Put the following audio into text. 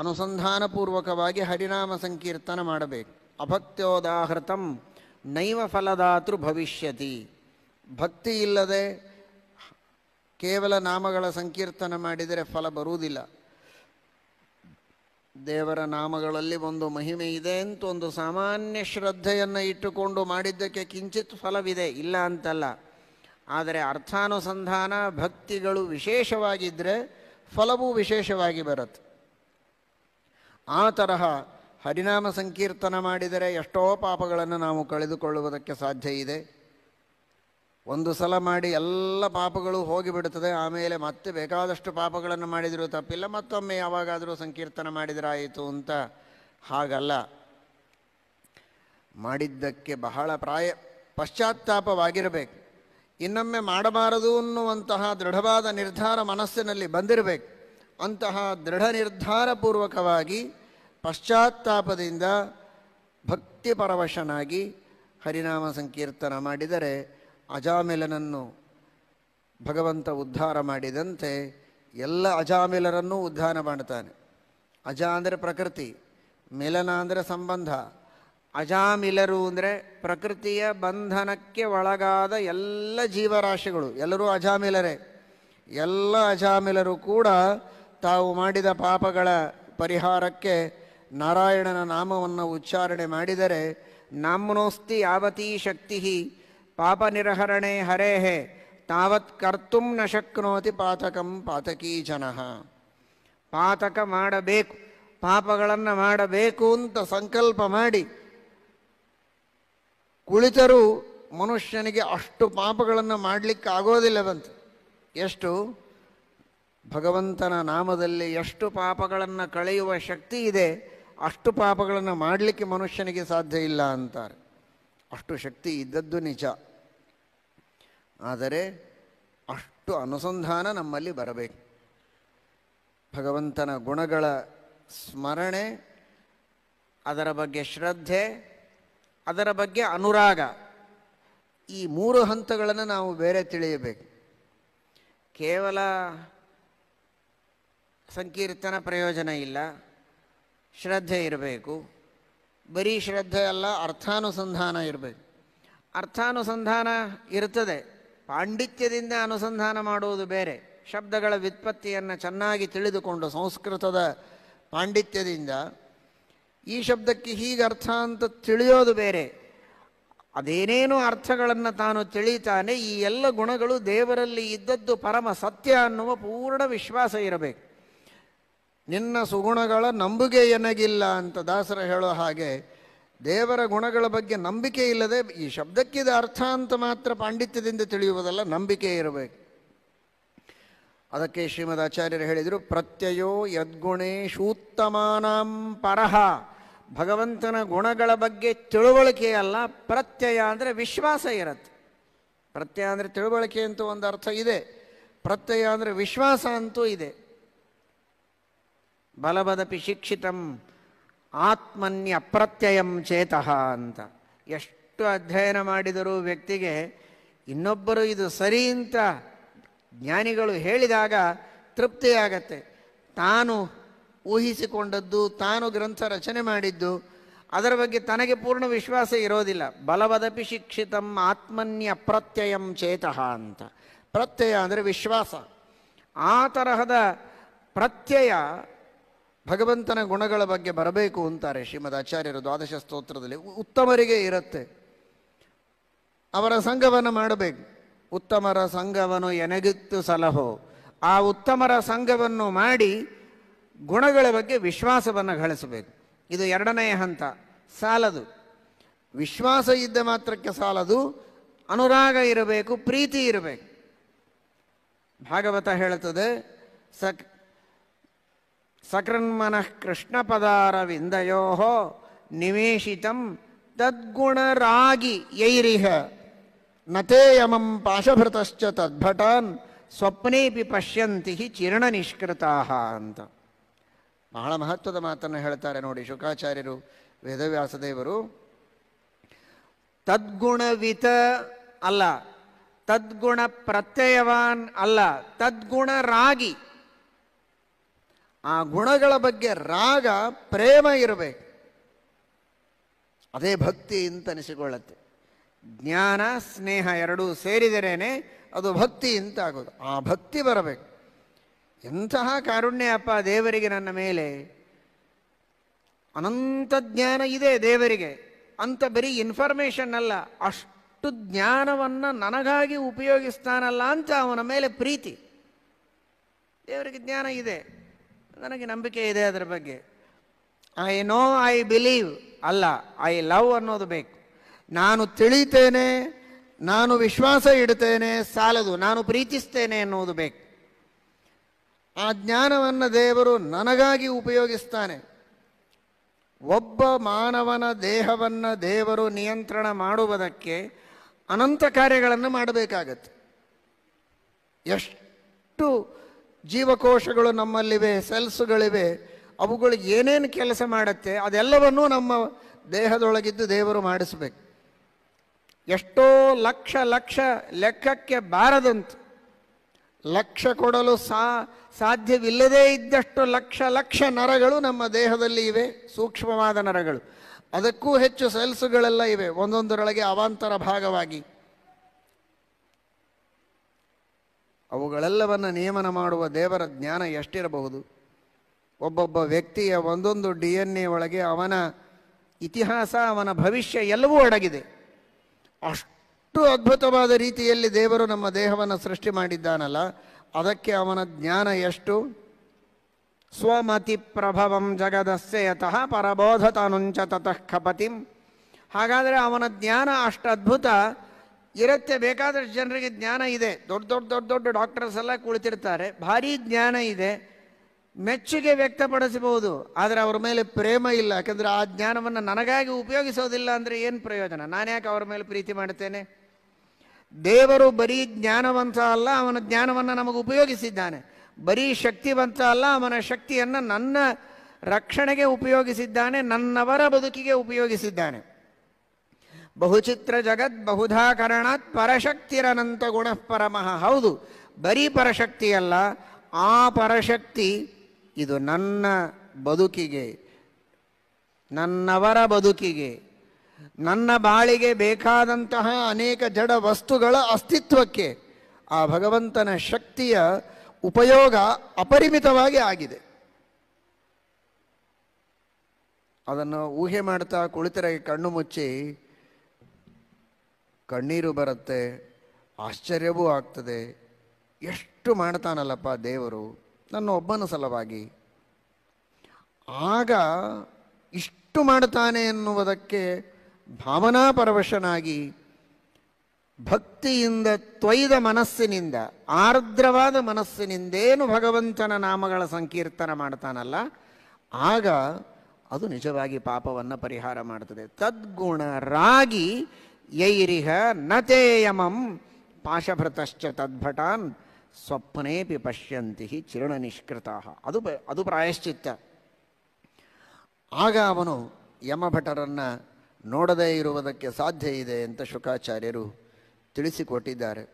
ಅನುಸಂಧಾನಪೂರ್ವಕವಾಗಿ ಹರಿನಾಮ ಸಂಕೀರ್ತನ ಮಾಡಬೇಕು ಅಭಕ್ತ್ಯೋದಾಹೃತಂ ನೈವ ಫಲದಾತೃ ಭವಿಷ್ಯತಿ ಭಕ್ತಿ ಇಲ್ಲದೆ ಕೇವಲ ನಾಮಗಳ ಸಂಕೀರ್ತನ ಮಾಡಿದರೆ ಫಲ ಬರುವುದಿಲ್ಲ ದೇವರ ನಾಮಗಳಲ್ಲಿ ಒಂದು ಮಹಿಮೆ ಇದೆ ಅಂತ ಒಂದು ಸಾಮಾನ್ಯ ಶ್ರದ್ಧೆಯನ್ನು ಇಟ್ಟುಕೊಂಡು ಮಾಡಿದ್ದಕ್ಕೆ ಕಿಂಚಿತ್ ಫಲವಿದೆ ಇಲ್ಲ ಅಂತಲ್ಲ ಆದರೆ ಅರ್ಥಾನುಸಂಧಾನ ಭಕ್ತಿಗಳು ವಿಶೇಷವಾಗಿದ್ದರೆ ಫಲವೂ ವಿಶೇಷವಾಗಿ ಬರುತ್ತೆ ಆ ತರಹ ಹರಿನಾಮ ಸಂಕೀರ್ತನ ಮಾಡಿದರೆ ಎಷ್ಟೋ ಪಾಪಗಳನ್ನು ನಾವು ಕಳೆದುಕೊಳ್ಳುವುದಕ್ಕೆ ಸಾಧ್ಯ ಇದೆ ಒಂದು ಸಲ ಮಾಡಿ ಎಲ್ಲ ಪಾಪಗಳು ಹೋಗಿಬಿಡುತ್ತದೆ ಆಮೇಲೆ ಮತ್ತೆ ಬೇಕಾದಷ್ಟು ಪಾಪಗಳನ್ನು ಮಾಡಿದರೂ ತಪ್ಪಿಲ್ಲ ಮತ್ತೊಮ್ಮೆ ಯಾವಾಗಾದರೂ ಸಂಕೀರ್ತನ ಮಾಡಿದರಾಯಿತು ಅಂತ ಹಾಗಲ್ಲ ಮಾಡಿದ್ದಕ್ಕೆ ಬಹಳ ಪ್ರಾಯ ಪಶ್ಚಾತ್ತಾಪವಾಗಿರಬೇಕು ಇನ್ನೊಮ್ಮೆ ಮಾಡಬಾರದು ಅನ್ನುವಂತಹ ದೃಢವಾದ ನಿರ್ಧಾರ ಮನಸ್ಸಿನಲ್ಲಿ ಬಂದಿರಬೇಕು ಅಂತಹ ದೃಢ ನಿರ್ಧಾರಪೂರ್ವಕವಾಗಿ ಪಶ್ಚಾತ್ತಾಪದಿಂದ ಭಕ್ತಿಪರವಶನಾಗಿ ಹರಿನಾಮ ಸಂಕೀರ್ತನ ಮಾಡಿದರೆ ಅಜಾಮಿಲನನ್ನು ಭಗವಂತ ಉದ್ಧಾರ ಮಾಡಿದಂತೆ ಎಲ್ಲ ಅಜಾಮಿಲರನ್ನೂ ಉದ್ಧಾರ ಮಾಡ್ತಾನೆ ಅಜ ಅಂದರೆ ಪ್ರಕೃತಿ ಮಿಲನ ಅಂದರೆ ಸಂಬಂಧ ಅಜಾಮಿಲರು ಅಂದರೆ ಪ್ರಕೃತಿಯ ಬಂಧನಕ್ಕೆ ಒಳಗಾದ ಎಲ್ಲ ಜೀವರಾಶಿಗಳು ಎಲ್ಲರೂ ಅಜಾಮಿಲರೇ ಎಲ್ಲ ಅಜಾಮಿಲರು ಕೂಡ ತಾವು ಮಾಡಿದ ಪಾಪಗಳ ಪರಿಹಾರಕ್ಕೆ ನಾರಾಯಣನ ನಾಮವನ್ನು ಉಚ್ಚಾರಣೆ ಮಾಡಿದರೆ ನಾಮ್ನೋಸ್ತಿ ಯಾವತೀ ಶಕ್ತಿ ಪಾಪ ನಿರಹರಣೆ ಹರೇಹೇ ತಾವತ್ ಕರ್ತು ನ ಶಕ್ನೋತಿ ಪಾತಕಂ ಪಾತಕೀ ಜನ ಪಾತಕ ಮಾಡಬೇಕು ಪಾಪಗಳನ್ನು ಮಾಡಬೇಕು ಅಂತ ಸಂಕಲ್ಪ ಮಾಡಿ ಕುಳಿತರೂ ಮನುಷ್ಯನಿಗೆ ಅಷ್ಟು ಪಾಪಗಳನ್ನು ಮಾಡಲಿಕ್ಕೆ ಆಗೋದಿಲ್ಲವಂತೆ ಎಷ್ಟು ಭಗವಂತನ ನಾಮದಲ್ಲಿ ಎಷ್ಟು ಪಾಪಗಳನ್ನು ಕಳೆಯುವ ಶಕ್ತಿ ಇದೆ ಅಷ್ಟು ಪಾಪಗಳನ್ನು ಮಾಡಲಿಕ್ಕೆ ಮನುಷ್ಯನಿಗೆ ಸಾಧ್ಯ ಇಲ್ಲ ಅಂತಾರೆ ಅಷ್ಟು ಶಕ್ತಿ ಇದ್ದದ್ದು ನಿಜ ಆದರೆ ಅಷ್ಟು ಅನುಸಂಧಾನ ನಮ್ಮಲ್ಲಿ ಬರಬೇಕು ಭಗವಂತನ ಗುಣಗಳ ಸ್ಮರಣೆ ಅದರ ಬಗ್ಗೆ ಶ್ರದ್ಧೆ ಅದರ ಬಗ್ಗೆ ಅನುರಾಗ ಈ ಮೂರು ಹಂತಗಳನ್ನು ನಾವು ಬೇರೆ ತಿಳಿಯಬೇಕು ಕೇವಲ ಸಂಕೀರ್ತನ ಪ್ರಯೋಜನ ಇಲ್ಲ ಶ್ರದ್ಧೆ ಇರಬೇಕು ಬರೀ ಶ್ರದ್ಧೆ ಅಲ್ಲ ಅರ್ಥಾನುಸಂಧಾನ ಇರಬೇಕು ಅರ್ಥಾನುಸಂಧಾನ ಇರ್ತದೆ ಪಾಂಡಿತ್ಯದಿಂದ ಅನುಸಂಧಾನ ಮಾಡುವುದು ಬೇರೆ ಶಬ್ದಗಳ ವ್ಯುತ್ಪತ್ತಿಯನ್ನು ಚೆನ್ನಾಗಿ ತಿಳಿದುಕೊಂಡು ಸಂಸ್ಕೃತದ ಪಾಂಡಿತ್ಯದಿಂದ ಈ ಶಬ್ದಕ್ಕೆ ಹೀಗೆ ಅರ್ಥ ಅಂತ ತಿಳಿಯೋದು ಬೇರೆ ಅದೇನೇನು ಅರ್ಥಗಳನ್ನು ತಾನು ತಿಳಿತಾನೆ ಈ ಎಲ್ಲ ಗುಣಗಳು ದೇವರಲ್ಲಿ ಇದ್ದದ್ದು ಪರಮ ಸತ್ಯ ಅನ್ನುವ ಪೂರ್ಣ ವಿಶ್ವಾಸ ಇರಬೇಕು ನಿನ್ನ ಸುಗುಣಗಳ ನಂಬಿಕೆ ಎನಗಿಲ್ಲ ಅಂತ ದಾಸರ ಹೇಳೋ ಹಾಗೆ ದೇವರ ಗುಣಗಳ ಬಗ್ಗೆ ನಂಬಿಕೆ ಇಲ್ಲದೆ ಈ ಶಬ್ದಕ್ಕಿದ ಅರ್ಥ ಅಂತ ಮಾತ್ರ ಪಾಂಡಿತ್ಯದಿಂದ ತಿಳಿಯುವುದಲ್ಲ ನಂಬಿಕೆ ಇರಬೇಕು ಅದಕ್ಕೆ ಶ್ರೀಮದ್ ಆಚಾರ್ಯರು ಹೇಳಿದರು ಪ್ರತ್ಯಯೋ ಯದ್ಗುಣೇಶೂತ್ತಮಾನಾಂ ಪರಹ ಭಗವಂತನ ಗುಣಗಳ ಬಗ್ಗೆ ತಿಳುವಳಿಕೆ ಅಲ್ಲ ಪ್ರತ್ಯಯ ಅಂದರೆ ವಿಶ್ವಾಸ ಇರತ್ತೆ ಪ್ರತ್ಯಯ ಅಂದರೆ ತಿಳುವಳಿಕೆ ಅಂತೂ ಒಂದು ಅರ್ಥ ಇದೆ ಪ್ರತ್ಯಯ ಅಂದರೆ ವಿಶ್ವಾಸ ಅಂತೂ ಇದೆ ಬಲವದಪಿ ಶಿಕ್ಷಿತಂ ಅಪ್ರತ್ಯಯಂ ಚೇತಃ ಅಂತ ಎಷ್ಟು ಅಧ್ಯಯನ ಮಾಡಿದರೂ ವ್ಯಕ್ತಿಗೆ ಇನ್ನೊಬ್ಬರು ಇದು ಸರಿ ಅಂತ ಜ್ಞಾನಿಗಳು ಹೇಳಿದಾಗ ತೃಪ್ತಿಯಾಗತ್ತೆ ತಾನು ಊಹಿಸಿಕೊಂಡದ್ದು ತಾನು ಗ್ರಂಥ ರಚನೆ ಮಾಡಿದ್ದು ಅದರ ಬಗ್ಗೆ ತನಗೆ ಪೂರ್ಣ ವಿಶ್ವಾಸ ಇರೋದಿಲ್ಲ ಬಲವದಪಿ ಶಿಕ್ಷಿತಂ ಆತ್ಮನ್ಯ ಅಪ್ರತ್ಯಯಂ ಚೇತಃ ಅಂತ ಪ್ರತ್ಯಯ ಅಂದರೆ ವಿಶ್ವಾಸ ಆ ತರಹದ ಪ್ರತ್ಯಯ ಭಗವಂತನ ಗುಣಗಳ ಬಗ್ಗೆ ಬರಬೇಕು ಅಂತಾರೆ ಶ್ರೀಮದ್ ಆಚಾರ್ಯರು ದ್ವಾದಶ ಸ್ತೋತ್ರದಲ್ಲಿ ಉತ್ತಮರಿಗೆ ಇರುತ್ತೆ ಅವರ ಸಂಘವನ್ನು ಮಾಡಬೇಕು ಉತ್ತಮರ ಸಂಘವನ್ನು ಎನಗಿತ್ತು ಸಲಹೋ ಆ ಉತ್ತಮರ ಸಂಘವನ್ನು ಮಾಡಿ ಗುಣಗಳ ಬಗ್ಗೆ ವಿಶ್ವಾಸವನ್ನು ಗಳಿಸಬೇಕು ಇದು ಎರಡನೆಯ ಹಂತ ಸಾಲದು ವಿಶ್ವಾಸ ಇದ್ದ ಮಾತ್ರಕ್ಕೆ ಸಾಲದು ಅನುರಾಗ ಇರಬೇಕು ಪ್ರೀತಿ ಇರಬೇಕು ಭಾಗವತ ಹೇಳುತ್ತದೆ ಸಕ್ ಸಕೃನ್ಮನಃ ಕೃಷ್ಣಪದಾರವಿಂದಯೋ ನಿವೇಶಿತಂ ತದ್ಗುಣರಾಗಿ ಯೈರಿಹ ನತೇಯಮಂ ಪಾಶಭೃತಶ್ಚ ತದ್ಭಟಾನ್ ಸ್ವಪ್ನೇಪಿ ಪಶ್ಯಂತಿ ಚಿರಣ ನಿಷ್ಕೃತಾ ಅಂತ ಬಹಳ ಮಹತ್ವದ ಮಾತನ್ನು ಹೇಳ್ತಾರೆ ನೋಡಿ ಶುಕಾಚಾರ್ಯರು ವೇದವ್ಯಾಸದೇವರು ತದ್ಗುಣವಿತ ಅಲ್ಲ ತದ್ಗುಣ ಪ್ರತ್ಯಯವಾನ್ ಅಲ್ಲ ತದ್ಗುಣರಾಗಿ ಆ ಗುಣಗಳ ಬಗ್ಗೆ ರಾಗ ಪ್ರೇಮ ಇರಬೇಕು ಅದೇ ಭಕ್ತಿ ಅಂತನಿಸಿಕೊಳ್ಳುತ್ತೆ ಜ್ಞಾನ ಸ್ನೇಹ ಎರಡೂ ಸೇರಿದರೇನೆ ಅದು ಭಕ್ತಿ ಅಂತ ಆಗೋದು ಆ ಭಕ್ತಿ ಬರಬೇಕು ಎಂತಹ ಕಾರುಣ್ಯ ಅಪ್ಪ ದೇವರಿಗೆ ನನ್ನ ಮೇಲೆ ಅನಂತ ಜ್ಞಾನ ಇದೆ ದೇವರಿಗೆ ಅಂತ ಬರೀ ಇನ್ಫಾರ್ಮೇಷನ್ ಅಲ್ಲ ಅಷ್ಟು ಜ್ಞಾನವನ್ನು ನನಗಾಗಿ ಉಪಯೋಗಿಸ್ತಾನಲ್ಲ ಅಂತ ಅವನ ಮೇಲೆ ಪ್ರೀತಿ ದೇವರಿಗೆ ಜ್ಞಾನ ಇದೆ ನನಗೆ ನಂಬಿಕೆ ಇದೆ ಅದರ ಬಗ್ಗೆ ಐ ನೋ ಐ ಬಿಲೀವ್ ಅಲ್ಲ ಐ ಲವ್ ಅನ್ನೋದು ಬೇಕು ನಾನು ತಿಳಿತೇನೆ ನಾನು ವಿಶ್ವಾಸ ಇಡ್ತೇನೆ ಸಾಲದು ನಾನು ಪ್ರೀತಿಸ್ತೇನೆ ಅನ್ನೋದು ಬೇಕು ಆ ಜ್ಞಾನವನ್ನು ದೇವರು ನನಗಾಗಿ ಉಪಯೋಗಿಸ್ತಾನೆ ಒಬ್ಬ ಮಾನವನ ದೇಹವನ್ನು ದೇವರು ನಿಯಂತ್ರಣ ಮಾಡುವುದಕ್ಕೆ ಅನಂತ ಕಾರ್ಯಗಳನ್ನು ಮಾಡಬೇಕಾಗತ್ತೆ ಎಷ್ಟು ಜೀವಕೋಶಗಳು ನಮ್ಮಲ್ಲಿವೆ ಸೆಲ್ಸ್ಗಳಿವೆ ಅವುಗಳು ಏನೇನು ಕೆಲಸ ಮಾಡುತ್ತೆ ಅದೆಲ್ಲವನ್ನೂ ನಮ್ಮ ದೇಹದೊಳಗಿದ್ದು ದೇವರು ಮಾಡಿಸ್ಬೇಕು ಎಷ್ಟೋ ಲಕ್ಷ ಲಕ್ಷ ಲೆಕ್ಕಕ್ಕೆ ಬಾರದಂತು ಲಕ್ಷ ಕೊಡಲು ಸಾ ಸಾಧ್ಯವಿಲ್ಲದೇ ಇದ್ದಷ್ಟು ಲಕ್ಷ ಲಕ್ಷ ನರಗಳು ನಮ್ಮ ದೇಹದಲ್ಲಿ ಇವೆ ಸೂಕ್ಷ್ಮವಾದ ನರಗಳು ಅದಕ್ಕೂ ಹೆಚ್ಚು ಸೆಲ್ಸುಗಳೆಲ್ಲ ಇವೆ ಒಂದೊಂದರೊಳಗೆ ಅವಾಂತರ ಭಾಗವಾಗಿ ಅವುಗಳೆಲ್ಲವನ್ನು ನಿಯಮನ ಮಾಡುವ ದೇವರ ಜ್ಞಾನ ಎಷ್ಟಿರಬಹುದು ಒಬ್ಬೊಬ್ಬ ವ್ಯಕ್ತಿಯ ಒಂದೊಂದು ಡಿ ಎನ್ ಎ ಒಳಗೆ ಅವನ ಇತಿಹಾಸ ಅವನ ಭವಿಷ್ಯ ಎಲ್ಲವೂ ಅಡಗಿದೆ ಅಷ್ಟು ಅದ್ಭುತವಾದ ರೀತಿಯಲ್ಲಿ ದೇವರು ನಮ್ಮ ದೇಹವನ್ನು ಸೃಷ್ಟಿ ಮಾಡಿದ್ದಾನಲ್ಲ ಅದಕ್ಕೆ ಅವನ ಜ್ಞಾನ ಎಷ್ಟು ಸ್ವಮತಿ ಪ್ರಭವಂ ಜಗದಸ್ಸೆ ಯತಃ ಪರಬೋಧತನುಂಚ ತತಃ ಖಪತಿಂ ಹಾಗಾದರೆ ಅವನ ಜ್ಞಾನ ಅಷ್ಟು ಅದ್ಭುತ ಇರುತ್ತೆ ಬೇಕಾದಷ್ಟು ಜನರಿಗೆ ಜ್ಞಾನ ಇದೆ ದೊಡ್ಡ ದೊಡ್ಡ ದೊಡ್ಡ ದೊಡ್ಡ ಡಾಕ್ಟರ್ಸ್ ಎಲ್ಲ ಕುಳಿತಿರ್ತಾರೆ ಭಾರಿ ಜ್ಞಾನ ಇದೆ ಮೆಚ್ಚುಗೆ ವ್ಯಕ್ತಪಡಿಸಬಹುದು ಆದರೆ ಅವರ ಮೇಲೆ ಪ್ರೇಮ ಇಲ್ಲ ಯಾಕಂದರೆ ಆ ಜ್ಞಾನವನ್ನು ನನಗಾಗಿ ಉಪಯೋಗಿಸೋದಿಲ್ಲ ಅಂದರೆ ಏನು ಪ್ರಯೋಜನ ನಾನು ಯಾಕೆ ಅವ್ರ ಮೇಲೆ ಪ್ರೀತಿ ಮಾಡ್ತೇನೆ ದೇವರು ಬರೀ ಜ್ಞಾನವಂತ ಅಲ್ಲ ಅವನ ಜ್ಞಾನವನ್ನು ನಮಗೆ ಉಪಯೋಗಿಸಿದ್ದಾನೆ ಬರೀ ಶಕ್ತಿವಂತ ಅಲ್ಲ ಅವನ ಶಕ್ತಿಯನ್ನು ನನ್ನ ರಕ್ಷಣೆಗೆ ಉಪಯೋಗಿಸಿದ್ದಾನೆ ನನ್ನವರ ಬದುಕಿಗೆ ಉಪಯೋಗಿಸಿದ್ದಾನೆ ಬಹುಚಿತ್ರ ಜಗತ್ ಬಹುಧಾಕರಣಾತ್ ಪರಶಕ್ತಿರನಂತ ಗುಣ ಪರಮಃ ಹೌದು ಬರೀ ಪರಶಕ್ತಿಯಲ್ಲ ಆ ಪರಶಕ್ತಿ ಇದು ನನ್ನ ಬದುಕಿಗೆ ನನ್ನವರ ಬದುಕಿಗೆ ನನ್ನ ಬಾಳಿಗೆ ಬೇಕಾದಂತಹ ಅನೇಕ ಜಡ ವಸ್ತುಗಳ ಅಸ್ತಿತ್ವಕ್ಕೆ ಆ ಭಗವಂತನ ಶಕ್ತಿಯ ಉಪಯೋಗ ಅಪರಿಮಿತವಾಗಿ ಆಗಿದೆ ಅದನ್ನು ಊಹೆ ಮಾಡ್ತಾ ಕುಳಿತರೆ ಕಣ್ಣು ಮುಚ್ಚಿ ಕಣ್ಣೀರು ಬರುತ್ತೆ ಆಶ್ಚರ್ಯವೂ ಆಗ್ತದೆ ಎಷ್ಟು ಮಾಡ್ತಾನಲ್ಲಪ್ಪ ದೇವರು ನನ್ನ ಒಬ್ಬನ ಸಲವಾಗಿ ಆಗ ಇಷ್ಟು ಮಾಡ್ತಾನೆ ಎನ್ನುವುದಕ್ಕೆ ಭಾವನಾ ಪರವಶನಾಗಿ ಭಕ್ತಿಯಿಂದ ತ್ವಯ್ದ ಮನಸ್ಸಿನಿಂದ ಆರ್ದ್ರವಾದ ಮನಸ್ಸಿನಿಂದೇನು ಭಗವಂತನ ನಾಮಗಳ ಸಂಕೀರ್ತನ ಮಾಡ್ತಾನಲ್ಲ ಆಗ ಅದು ನಿಜವಾಗಿ ಪಾಪವನ್ನು ಪರಿಹಾರ ಮಾಡ್ತದೆ ತದ್ಗುಣ ರಾಗಿ ಯೈರಿಹ ನತೇಯಮಂ ಪಾಶಭೃತಶ್ಚ ತದ್ಭಟಾನ್ ಸ್ವಪ್ನೇಪಿ ಪಶ್ಯಂತಿ ಚಿರಣ ನಿಷ್ಕೃತ ಅದು ಅದು ಪ್ರಾಯಶ್ಚಿತ್ತ ಆಗ ಅವನು ಯಮಭಟರನ್ನು ನೋಡದೇ ಇರುವುದಕ್ಕೆ ಸಾಧ್ಯ ಇದೆ ಅಂತ ಶುಕಾಚಾರ್ಯರು ತಿಳಿಸಿಕೊಟ್ಟಿದ್ದಾರೆ